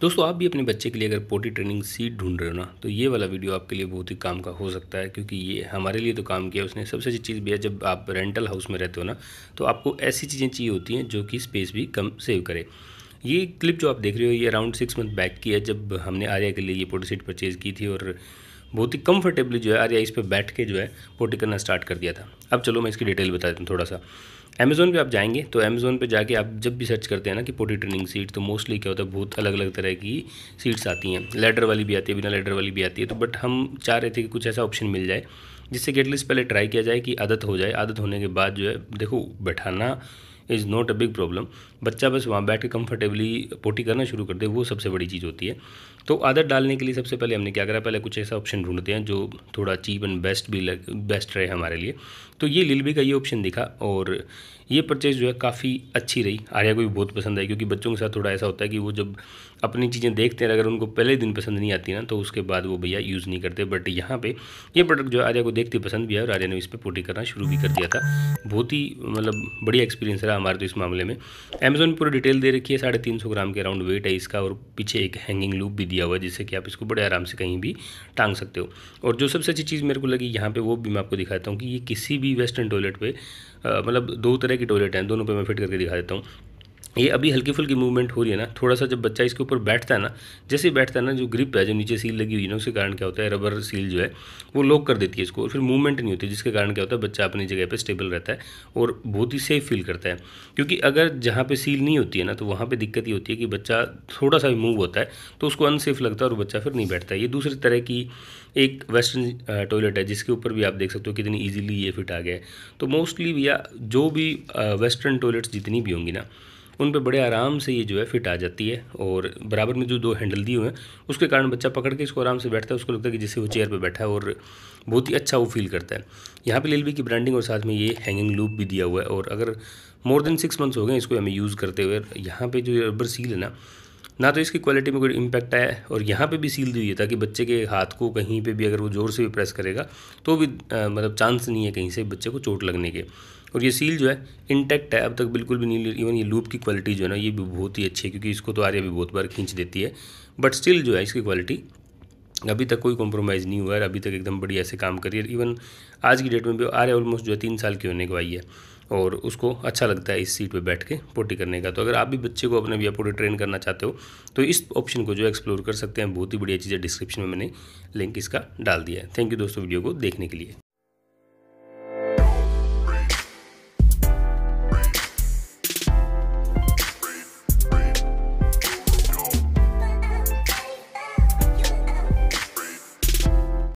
दोस्तों आप भी अपने बच्चे के लिए अगर पोटी ट्रेनिंग सीट ढूंढ रहे हो ना तो ये वाला वीडियो आपके लिए बहुत ही काम का हो सकता है क्योंकि ये हमारे लिए तो काम किया उसने सबसे अच्छी चीज़ भी है जब आप रेंटल हाउस में रहते हो ना तो आपको ऐसी चीज़ें चाहिए होती हैं जो कि स्पेस भी कम सेव करे ये क्लिप जो आप देख रहे हो ये अराउंड सिक्स मंथ बैक की है जब हमने आर्या के लिए ये पोटी सीट परचेज़ की थी और बहुत ही कम्फर्टेबली जो है आर्या इस पर बैठ के जो है पोटी करना स्टार्ट कर दिया था अब चलो मैं इसकी डिटेल बता देता हूँ थोड़ा सा अमेज़ोन पे आप जाएंगे तो अमेज़ोन पे जाके आप जब भी सर्च करते हैं ना कि पोटी ट्रेनिंग सीट तो मोस्टली क्या होता है बहुत अलग अलग तरह की सीट्स आती हैं लेडर वाली भी आती है बिना लेडर वाली भी आती है तो बट हम चाह रहे थे कि कुछ ऐसा ऑप्शन मिल जाए जिससे कि एटलीस्ट पहले ट्राई किया जाए कि आदत हो जाए आदत होने के बाद जो है देखो बैठाना is not a big problem बच्चा बस वहाँ बैठ के कंफर्टेबली पोटी करना शुरू कर दे वो सबसे बड़ी चीज़ होती है तो आदत डालने के लिए सबसे पहले हमने क्या करा पहले कुछ ऐसा ऑप्शन ढूंढते हैं जो थोड़ा चीप एंड बेस्ट भी लग बेस्ट रहे हमारे लिए तो ये लिलबी का ये ऑप्शन दिखा और ये परचेज़ जो है काफ़ी अच्छी रही आर्या को भी बहुत पसंद आई क्योंकि बच्चों के साथ थोड़ा ऐसा होता है कि वो जब अपनी चीज़ें देखते हैं अगर उनको पहले दिन पसंद नहीं आती ना तो उसके बाद वो भैया यूज़ नहीं करते बट यहाँ पे ये प्रोडक्ट जो आर्या को देखते पसंद भी है और आर्या ने इस पर पोटी करना शुरू भी कर दिया था बहुत ही मतलब बढ़िया एक्सपीरियंस रहा हमारे तो इस मामले में अमेजोन पूरी डिटेल दे रखी है साढ़े तीन सौ ग्राम के अराउंड वेट है इसका और पीछे एक हैंगिंग लूप भी दिया हुआ है जिससे कि आप इसको बड़े आराम से कहीं भी टांग सकते हो और जो सबसे अच्छी चीज़ मेरे को लगी यहाँ पर वो भी मैं आपको दिखाता हूँ कि ये किसी भी वेस्टर्न टॉयलेट पर मतलब दो तरह की टॉयलेट हैं दोनों पर मैं फिट करके दिखा देता हूँ ये अभी हल्की फुल्की मूवमेंट हो रही है ना थोड़ा सा जब बच्चा इसके ऊपर बैठता है ना जैसे ही बैठता है ना जो ग्रिप है जो नीचे सील लगी हुई है ना उसके कारण क्या होता है रबर सील जो है वो लॉक कर देती है इसको और फिर मूवमेंट नहीं होती जिसके कारण क्या होता है बच्चा अपनी जगह पर स्टेबल रहता है और बहुत ही सेफ फील करता है क्योंकि अगर जहाँ पर सील नहीं होती है ना तो वहाँ पर दिक्कत ये होती है कि बच्चा थोड़ा सा भी मूव होता है तो उसको अनसेफ लगता है और बच्चा फिर नहीं बैठता ये दूसरी तरह की एक वेस्टर्न टॉयलेट है जिसके ऊपर भी आप देख सकते हो कितनी ईजिली ये फिट आ गया है तो मोस्टली भैया जो भी वेस्टर्न टॉयलेट्स जितनी भी होंगी ना उन पर बड़े आराम से ये जो है फिट आ जाती है और बराबर में जो दो हैंडल दिए हुए हैं उसके कारण बच्चा पकड़ के इसको आराम से बैठता है उसको लगता है कि जैसे वो चेयर पर बैठा है और बहुत ही अच्छा वो फील करता है यहाँ पे लेलवी की ब्रांडिंग और साथ में ये हैंगिंग लूप भी दिया हुआ है और अगर मोर देन सिक्स मंथ्स हो गए इसको हमें यूज़ करते हुए यहाँ पर जो रबर सील है ना ना तो इसकी क्वालिटी में कोई इम्पैक्ट आया और यहाँ पे भी सील दी हुई है ताकि बच्चे के हाथ को कहीं पे भी अगर वो ज़ोर से भी प्रेस करेगा तो भी आ, मतलब चांस नहीं है कहीं से बच्चे को चोट लगने के और ये सील जो है इंटैक्ट है अब तक बिल्कुल भी नहीं इवन ये लूप की क्वालिटी जो है ना ये भी बहुत ही अच्छी है क्योंकि इसको तो आर्या भी बहुत बार खींच देती है बट स्टिल जो है इसकी क्वालिटी अभी तक कोई कॉम्प्रोमाइज़ नहीं हुआ है अभी तक एकदम बढ़िया ऐसे काम करिए इवन आज की डेट में भी आर्या ऑलमोस्ट जो है तीन साल की होने को आई है और उसको अच्छा लगता है इस सीट पे बैठ के पोटी करने का तो अगर आप भी बच्चे को अपने भैया पोटी ट्रेन करना चाहते हो तो इस ऑप्शन को जो एक्सप्लोर कर सकते हैं बहुत ही बढ़िया चीज़ है डिस्क्रिप्शन में मैंने लिंक इसका डाल दिया है थैंक यू दोस्तों वीडियो को देखने के लिए